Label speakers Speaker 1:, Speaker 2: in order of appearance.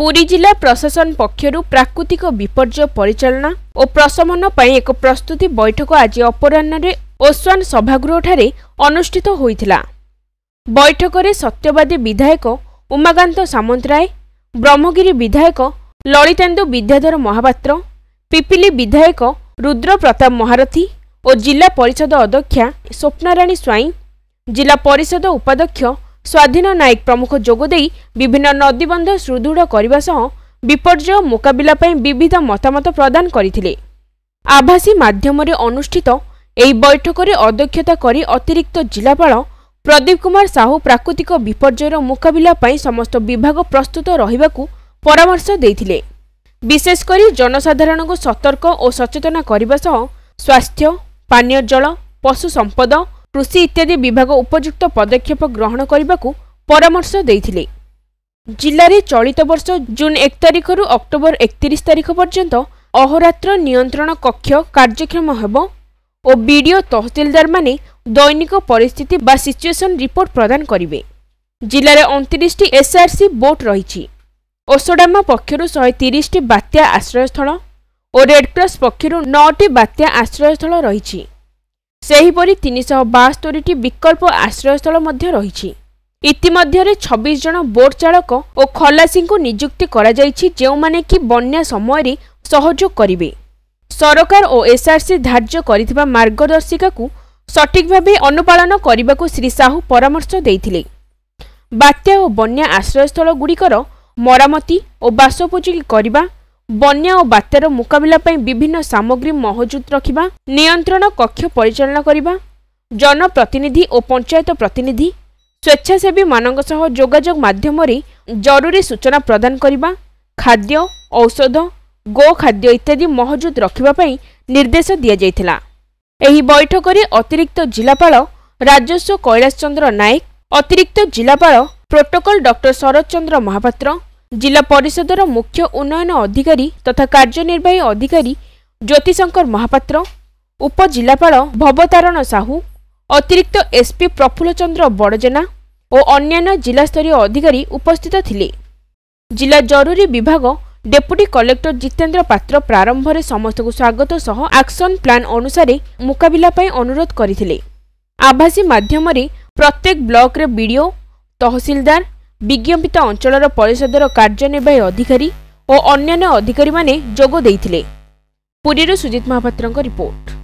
Speaker 1: ପୁରୀ ଜିଲ୍ଲା ପ୍ରଶାସନ ପକ୍ଷରୁ ପ୍ରାକୃତିକ ବିପର୍ଯ୍ୟୟ ପରିଚାଳନା ଓ ପ୍ରଶମନ ପାଇଁ ଏକ ପ୍ରସ୍ତୁତି ବୈଠକ ଆଜି ଅପରାହ୍ନରେ ଓସ୍ୱାନ ସଭାଗୃହଠାରେ ଅନୁଷ୍ଠିତ ହୋଇଥିଲା ବୈଠକରେ ସତ୍ୟବାଦୀ ବିଧାୟକ ଉମାକାନ୍ତ ସାମନ୍ତରାୟ ବ୍ରହ୍ମଗିରି ବିଧାୟକ ଲଳିତାନ୍ଦୁ ବିଦ୍ୟାଧର ମହାପାତ୍ର ପିପିଲି ବିଧାୟକ ରୁଦ୍ର ପ୍ରତାପ ମହାରଥୀ ଓ ଜିଲ୍ଲା ପରିଷଦ ଅଧ୍ୟକ୍ଷା ସ୍ୱପ୍ନାରାଣୀ ସ୍ୱାଇଁ ଜିଲ୍ଲା ପରିଷଦ ଉପାଧ୍ୟକ୍ଷ ସ୍ୱାଧୀନ ନାୟକ ପ୍ରମୁଖ ଯୋଗଦେଇ ବିଭିନ୍ନ ନଦୀବନ୍ଧ ସୁଦୃଢ଼ କରିବା ସହ ବିପର୍ଯ୍ୟୟ ମୁକାବିଲା ପାଇଁ ବିବିଧ ମତାମତ ପ୍ରଦାନ କରିଥିଲେ ଆଭାସୀ ମାଧ୍ୟମରେ ଅନୁଷ୍ଠିତ ଏହି ବୈଠକରେ ଅଧ୍ୟକ୍ଷତା କରି ଅତିରିକ୍ତ ଜିଲ୍ଲାପାଳ ପ୍ରଦୀପ କୁମାର ସାହୁ ପ୍ରାକୃତିକ ବିପର୍ଯ୍ୟୟର ମୁକାବିଲା ପାଇଁ ସମସ୍ତ ବିଭାଗ ପ୍ରସ୍ତୁତ ରହିବାକୁ ପରାମର୍ଶ ଦେଇଥିଲେ ବିଶେଷକରି ଜନସାଧାରଣଙ୍କୁ ସତର୍କ ଓ ସଚେତନା କରିବା ସହ ସ୍ୱାସ୍ଥ୍ୟ ପାନୀୟ ଜଳ ପଶୁ ସମ୍ପଦ କୃଷି ଇତ୍ୟାଦି ବିଭାଗ ଉପଯୁକ୍ତ ପଦକ୍ଷେପ ଗ୍ରହଣ କରିବାକୁ ପରାମର୍ଶ ଦେଇଥିଲେ ଜିଲ୍ଲାରେ ଚଳିତ ବର୍ଷ ଜୁନ୍ ଏକ ତାରିଖରୁ ଅକ୍ଟୋବର ଏକତିରିଶ ତାରିଖ ପର୍ଯ୍ୟନ୍ତ ଅହରାତ୍ର ନିୟନ୍ତ୍ରଣ କକ୍ଷ କାର୍ଯ୍ୟକ୍ଷମ ହେବ ଓ ବିଡ଼ିଓ ତହସିଲଦାରମାନେ ଦୈନିକ ପରିସ୍ଥିତି ବା ସିଚୁଏସନ୍ ରିପୋର୍ଟ ପ୍ରଦାନ କରିବେ ଜିଲ୍ଲାରେ ଅଣତିରିଶଟି ଏସ୍ଆର୍ସି ବୋଟ୍ ରହିଛି ଓସୋଡାମା ପକ୍ଷରୁ ଶହେ ତିରିଶଟି ବାତ୍ୟା ଆଶ୍ରୟସ୍ଥଳ ଓ ରେଡ୍କ୍ରସ୍ ପକ୍ଷରୁ ନଅଟି ବାତ୍ୟା ଆଶ୍ରୟସ୍ଥଳ ରହିଛି ସେହିପରି ତିନିଶହ ବାସ୍ତୋରିଟି ବିକଳ୍ପ ଆଶ୍ରୟସ୍ଥଳ ମଧ୍ୟ ରହିଛି ଇତିମଧ୍ୟରେ ଛବିଶ ଜଣ ବୋଟ୍ ଚାଳକ ଓ ଖଲାସିଙ୍କୁ ନିଯୁକ୍ତି କରାଯାଇଛି ଯେଉଁମାନେ କି ବନ୍ୟା ସମୟରେ ସହଯୋଗ କରିବେ ସରକାର ଓ ଏସ୍ଆର୍ସି ଧାର୍ଯ୍ୟ କରିଥିବା ମାର୍ଗଦର୍ଶିକାକୁ ସଠିକ୍ ଭାବେ ଅନୁପାଳନ କରିବାକୁ ଶ୍ରୀ ସାହୁ ପରାମର୍ଶ ଦେଇଥିଲେ ବାତ୍ୟା ଓ ବନ୍ୟା ଆଶ୍ରୟସ୍ଥଳଗୁଡ଼ିକର ମରାମତି ଓ ବାସୋପଯୋଗୀ କରିବା ବନ୍ୟା ଓ ବାତ୍ୟାର ମୁକାବିଲା ପାଇଁ ବିଭିନ୍ନ ସାମଗ୍ରୀ ମହଜୁଦ ରଖିବା ନିୟନ୍ତ୍ରଣ କକ୍ଷ ପରିଚାଳନା କରିବା ଜନପ୍ରତିନିଧି ଓ ପଞ୍ଚାୟତ ପ୍ରତିନିଧି ସ୍ୱେଚ୍ଛାସେବୀମାନଙ୍କ ସହ ଯୋଗାଯୋଗ ମାଧ୍ୟମରେ ଜରୁରୀ ସୂଚନା ପ୍ରଦାନ କରିବା ଖାଦ୍ୟ ଔଷଧ ଗୋ ଖାଦ୍ୟ ଇତ୍ୟାଦି ମହଜୁଦ ରଖିବା ପାଇଁ ନିର୍ଦ୍ଦେଶ ଦିଆଯାଇଥିଲା ଏହି ବୈଠକରେ ଅତିରିକ୍ତ ଜିଲ୍ଲାପାଳ ରାଜସ୍ୱ କୈଳାସ ଚନ୍ଦ୍ର ନାୟକ ଅତିରିକ୍ତ ଜିଲ୍ଲାପାଳ ପ୍ରୋଟୋକଲ୍ ଡକ୍ଟର ଶରତ ଚନ୍ଦ୍ର ମହାପାତ୍ର ଜିଲ୍ଲା ପରିଷଦର ମୁଖ୍ୟ ଉନ୍ନୟନ ଅଧିକାରୀ ତଥା କାର୍ଯ୍ୟନିର୍ବାହୀ ଅଧିକାରୀ ଜ୍ୟୋତିଶଙ୍କର ମହାପାତ୍ର ଉପଜିଲ୍ଲାପାଳ ଭବତାରଣ ସାହୁ ଅତିରିକ୍ତ ଏସ୍ପି ପ୍ରଫୁଲ୍ଲ ଚନ୍ଦ୍ର ବଡ଼ଜେନା ଓ ଅନ୍ୟାନ୍ୟ ଜିଲ୍ଲାସ୍ତରୀୟ ଅଧିକାରୀ ଉପସ୍ଥିତ ଥିଲେ ଜିଲ୍ଲା ଜରୁରୀ ବିଭାଗ ଡେପୁଟି କଲେକ୍ଟର ଜିତେନ୍ଦ୍ର ପାତ୍ର ପ୍ରାରମ୍ଭରେ ସମସ୍ତଙ୍କୁ ସ୍ୱାଗତ ସହ ଆକ୍ସନ୍ ପ୍ଲାନ୍ ଅନୁସାରେ ମୁକାବିଲା ପାଇଁ ଅନୁରୋଧ କରିଥିଲେ ଆଭାସୀ ମାଧ୍ୟମରେ ପ୍ରତ୍ୟେକ ବ୍ଲକରେ ବିଡ଼ିଓ ତହସିଲଦାର ବିଜ୍ଞପିତ ଅଞ୍ଚଳର ପରିଷଦର କାର୍ଯ୍ୟନିର୍ବାହୀ ଅଧିକାରୀ ଓ ଅନ୍ୟାନ୍ୟ ଅଧିକାରୀମାନେ ଯୋଗ ଦେଇଥିଲେ ପୁରୀରୁ ସୁଜିତ ମହାପାତ୍ରଙ୍କ ରିପୋର୍ଟ